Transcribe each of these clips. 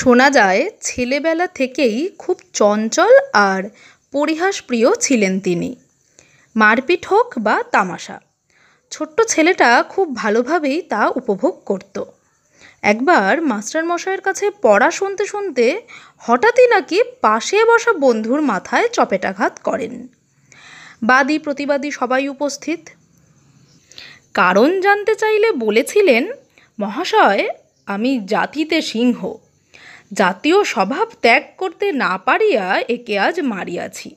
শোনা যায় ছেলেবেলা থেকেই খুব চঞ্চল আর পরিহাসপ্রিয় ছিলেন তিনি মারপিট হোক বা তামাশা ছোট্ট ছেলেটা খুব ভালোভাবেই তা উপভোগ করত একবার মাস্টারমশাইয়ের কাছে পড়া শুনতে শুনতে হঠাৎই নাকি পাশে বসা বন্ধুর মাথায় চপেটাঘাত করেন বাদী প্রতিবাদী সবাই উপস্থিত কারণ জানতে চাইলে বলেছিলেন মহাশয় আমি জাতিতে সিংহ জাতীয় স্বভাব ত্যাগ করতে না পারিয়া একে আজ মারিয়াছি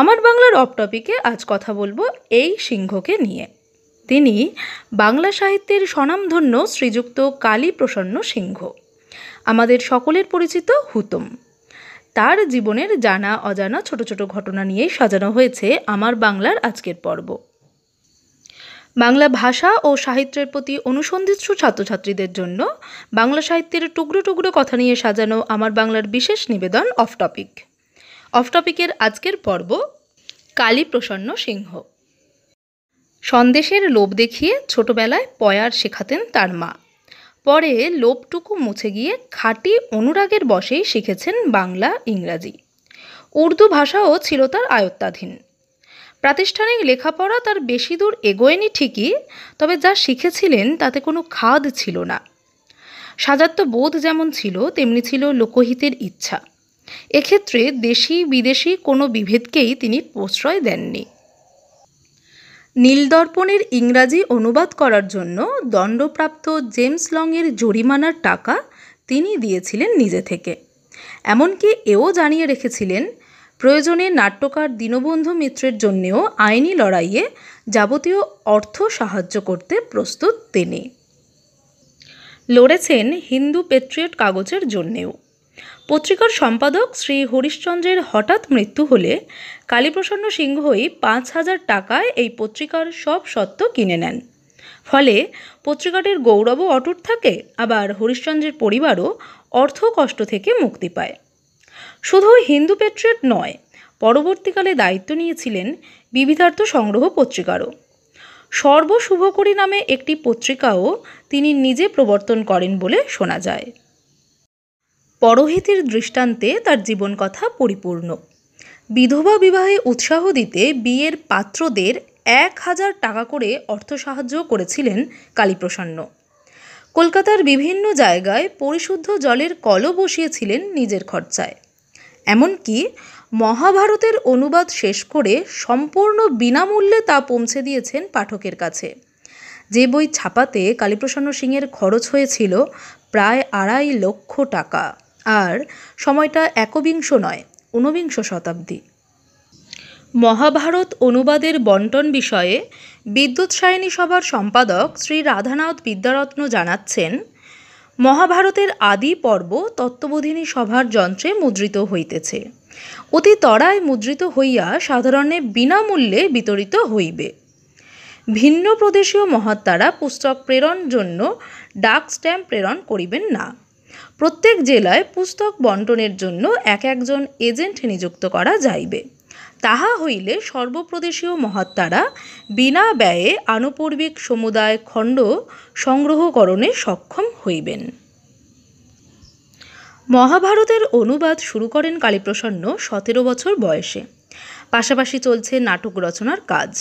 আমার বাংলার অপ টপিকে আজ কথা বলবো এই সিংহকে নিয়ে তিনি বাংলা সাহিত্যের স্বনামধন্য শ্রীযুক্ত কালীপ্রসন্ন সিংহ আমাদের সকলের পরিচিত হুতম তার জীবনের জানা অজানা ছোট ছোট ঘটনা নিয়েই সাজানো হয়েছে আমার বাংলার আজকের পর্ব বাংলা ভাষা ও সাহিত্যের প্রতি অনুসন্ধিৎস ছাত্রছাত্রীদের জন্য বাংলা সাহিত্যের টুকরো টুকরো কথা নিয়ে সাজানো আমার বাংলার বিশেষ নিবেদন অফ টপিক অফ টপিকের আজকের পর্ব কালীপ্রসন্ন সিংহ সন্দেশের লোভ দেখিয়ে ছোটবেলায় পয়ার শেখাতেন তার মা পরে লোভটুকু মুছে গিয়ে খাঁটি অনুরাগের বসেই শিখেছেন বাংলা ইংরাজি উর্দু ভাষাও ছিল তার আয়ত্তাধীন প্রাতিষ্ঠানিক লেখাপড়া তার বেশি দূর এগোয়নি ঠিকই তবে যা শিখেছিলেন তাতে কোনো খাদ ছিল না সাজাত্য বোধ যেমন ছিল তেমনি ছিল লোকহিতের ইচ্ছা এক্ষেত্রে দেশি বিদেশি কোনো বিভেদকেই তিনি প্রশ্রয় দেননি নীলদর্পণের ইংরাজি অনুবাদ করার জন্য দণ্ডপ্রাপ্ত জেমস লংয়ের জরিমানার টাকা তিনি দিয়েছিলেন নিজে থেকে এমনকি এও জানিয়ে রেখেছিলেন প্রয়োজনে নাট্যকার দীনবন্ধু মিত্রের জন্যেও আইনি লড়াইয়ে যাবতীয় অর্থ সাহায্য করতে প্রস্তুত তিনি লড়েছেন হিন্দু পেট্রিয়ট কাগজের জন্যেও পত্রিকার সম্পাদক শ্রী হরিশ্চন্দ্রের হঠাৎ মৃত্যু হলে কালীপ্রসন্ন সিংহই পাঁচ হাজার টাকায় এই পত্রিকার সব সত্য কিনে নেন ফলে পত্রিকাটির গৌরবও অটুট থাকে আবার হরিশ্চন্দ্রের পরিবারও অর্থ কষ্ট থেকে মুক্তি পায় শুধু হিন্দু পেট্রিয়ট নয় পরবর্তীকালে দায়িত্ব নিয়েছিলেন বিবিধার্থ সংগ্রহ পত্রিকারও সর্বশুভকরী নামে একটি পত্রিকাও তিনি নিজে প্রবর্তন করেন বলে শোনা যায় পরহিতের দৃষ্টান্তে তার জীবন কথা পরিপূর্ণ বিধবা বিবাহে উৎসাহ দিতে বিয়ের পাত্রদের এক হাজার টাকা করে অর্থ সাহায্য করেছিলেন কালীপ্রসন্ন কলকাতার বিভিন্ন জায়গায় পরিশুদ্ধ জলের কলও বসিয়েছিলেন নিজের খরচায় এমনকি মহাভারতের অনুবাদ শেষ করে সম্পূর্ণ বিনামূল্যে তা পৌঁছে দিয়েছেন পাঠকের কাছে যে বই ছাপাতে কালীপ্রসন্ন সিংয়ের খরচ হয়েছিল প্রায় আড়াই লক্ষ টাকা আর সময়টা একবিংশ নয় ঊনবিংশ শতাব্দী মহাভারত অনুবাদের বন্টন বিষয়ে বিদ্যুৎ সায়নী সভার সম্পাদক শ্রী রাধানাথ বিদ্যারত্ন জানাচ্ছেন মহাভারতের আদি পর্ব তত্ত্ববোধিনী সভার যন্ত্রে মুদ্রিত হইতেছে অতি তরায় মুদ্রিত হইয়া সাধারণে বিনামূল্যে বিতরিত হইবে ভিন্ন প্রদেশীয় মহাত্মারা পুস্তক প্রেরণ জন্য ডাক স্ট্যাম্প প্রেরণ করিবেন না প্রত্যেক জেলায় পুস্তক বন্টনের জন্য এক একজন এজেন্ট নিযুক্ত করা যাইবে তাহা হইলে সর্বপ্রদেশীয় মহাত্মারা বিনা ব্যয়ে আনুপূর্বিক সমুদায় খণ্ড সংগ্রহকরণে সক্ষম হইবেন মহাভারতের অনুবাদ শুরু করেন কালীপ্রসন্ন সতেরো বছর বয়সে পাশাপাশি চলছে নাটক রচনার কাজ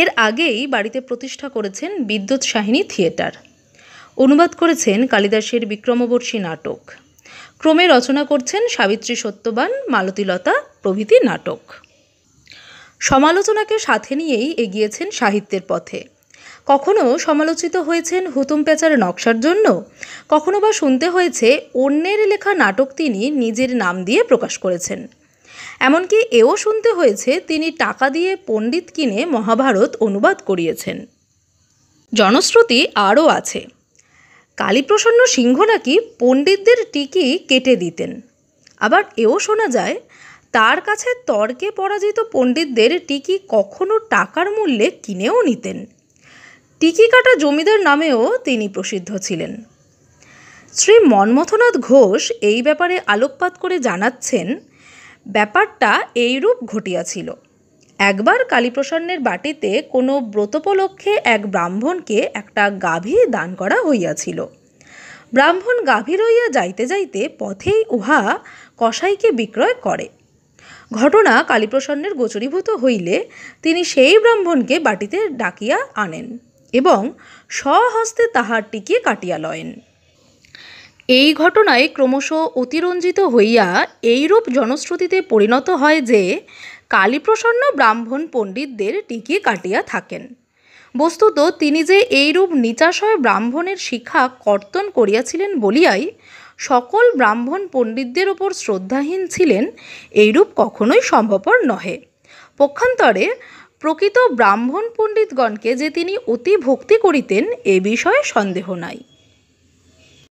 এর আগেই বাড়িতে প্রতিষ্ঠা করেছেন বিদ্যুৎ সাহিনী থিয়েটার অনুবাদ করেছেন কালিদাসের বিক্রমবর্ষী নাটক ক্রমে রচনা করছেন সাবিত্রী সত্যবান মালতীলতা প্রভৃতি নাটক সমালোচনাকে সাথে নিয়েই এগিয়েছেন সাহিত্যের পথে কখনো সমালোচিত হয়েছেন হুতুম পেঁচার নকশার জন্য কখনো বা শুনতে হয়েছে অন্যের লেখা নাটক তিনি নিজের নাম দিয়ে প্রকাশ করেছেন এমনকি এও শুনতে হয়েছে তিনি টাকা দিয়ে পণ্ডিত কিনে মহাভারত অনুবাদ করিয়েছেন জনশ্রুতি আরও আছে কালীপ্রসন্ন সিংহ নাকি পণ্ডিতদের টিকি কেটে দিতেন আবার এও শোনা যায় তার কাছে তর্কে পরাজিত পণ্ডিতদের টিকি কখনো টাকার মূল্যে কিনেও নিতেন টিকি কাটা জমিদার নামেও তিনি প্রসিদ্ধ ছিলেন শ্রী মন্মথনাথ ঘোষ এই ব্যাপারে আলোকপাত করে জানাচ্ছেন ব্যাপারটা এইরূপ ঘটিয়াছিল একবার কালীপ্রসন্নের বাটিতে কোনো ব্রতোপলক্ষে এক ব্রাহ্মণকে একটা গাভী দান করা হইয়াছিল ব্রাহ্মণ গাভীর রইয়া যাইতে যাইতে পথেই উহা কসাইকে বিক্রয় করে ঘটনা কালীপ্রসন্নের গোচরীভূত হইলে তিনি সেই ব্রাহ্মণকে বাটিতে ডাকিয়া আনেন এবং স্বহস্তে টিকিয়ে কাটিয়া লয়েন এই ঘটনায় ক্রমশ অতিরঞ্জিত হইয়া এইরূপ জনশ্রুতিতে পরিণত হয় যে কালীপ্রসন্ন ব্রাহ্মণ পণ্ডিতদের টিকিয়ে কাটিয়া থাকেন বস্তুত তিনি যে এইরূপ নিচাশয় ব্রাহ্মণের শিক্ষা কর্তন করিয়াছিলেন বলিয়াই সকল ব্রাহ্মণ পণ্ডিতদের ওপর শ্রদ্ধাহীন ছিলেন এইরূপ কখনোই সম্ভবপর নহে পক্ষান্তরে প্রকৃত ব্রাহ্মণ পণ্ডিতগণকে যে তিনি অতি ভক্তি করিতেন এ বিষয়ে সন্দেহ নাই